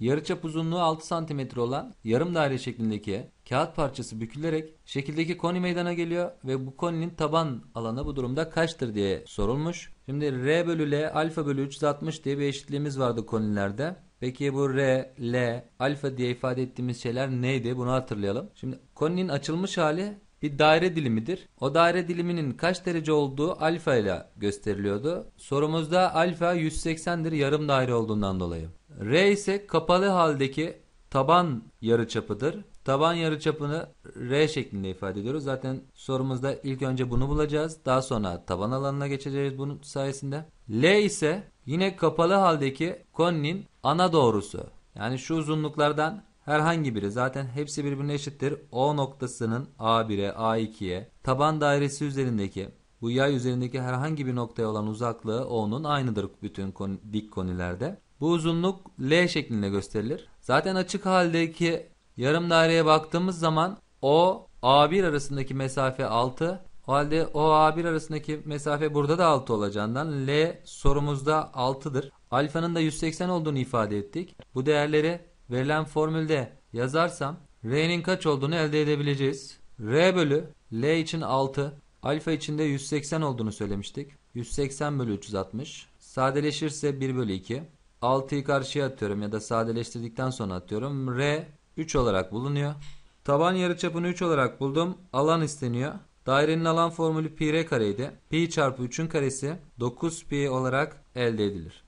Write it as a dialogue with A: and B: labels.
A: Yarıçap uzunluğu 6 cm olan yarım daire şeklindeki kağıt parçası bükülerek şekildeki koni meydana geliyor ve bu koninin taban alanı bu durumda kaçtır diye sorulmuş. Şimdi R bölü L alfa bölü 360 diye bir eşitliğimiz vardı konilerde. Peki bu R, L, alfa diye ifade ettiğimiz şeyler neydi? Bunu hatırlayalım. Şimdi koninin açılmış hali bir daire dilimidir. O daire diliminin kaç derece olduğu alfa ile gösteriliyordu. Sorumuzda alfa 180'dir yarım daire olduğundan dolayı. R ise kapalı haldeki taban yarıçapıdır. Taban yarıçapını R şeklinde ifade ediyoruz. Zaten sorumuzda ilk önce bunu bulacağız. Daha sonra taban alanına geçeceğiz bunun sayesinde. L ise yine kapalı haldeki koninin ana doğrusu. Yani şu uzunluklardan herhangi biri zaten hepsi birbirine eşittir. O noktasının A1'e, A2'ye taban dairesi üzerindeki bu yay üzerindeki herhangi bir noktaya olan uzaklığı O'nun aynıdır bütün kon dik konilerde. Bu uzunluk L şeklinde gösterilir. Zaten açık haldeki yarım daireye baktığımız zaman O A1 arasındaki mesafe 6. O halde O A1 arasındaki mesafe burada da 6 olacağından L sorumuzda 6'dır. Alfanın da 180 olduğunu ifade ettik. Bu değerleri verilen formülde yazarsam R'nin kaç olduğunu elde edebileceğiz. R bölü L için 6, alfa için de 180 olduğunu söylemiştik. 180 bölü 360. Sadeleşirse 1 bölü 2. 6'yı karşıya atıyorum ya da sadeleştirdikten sonra atıyorum. R 3 olarak bulunuyor. Taban yarıçapını 3 olarak buldum. Alan isteniyor. Dairenin alan formülü pi r kareydi. Pi çarpı 3'ün karesi 9 pi olarak elde edilir.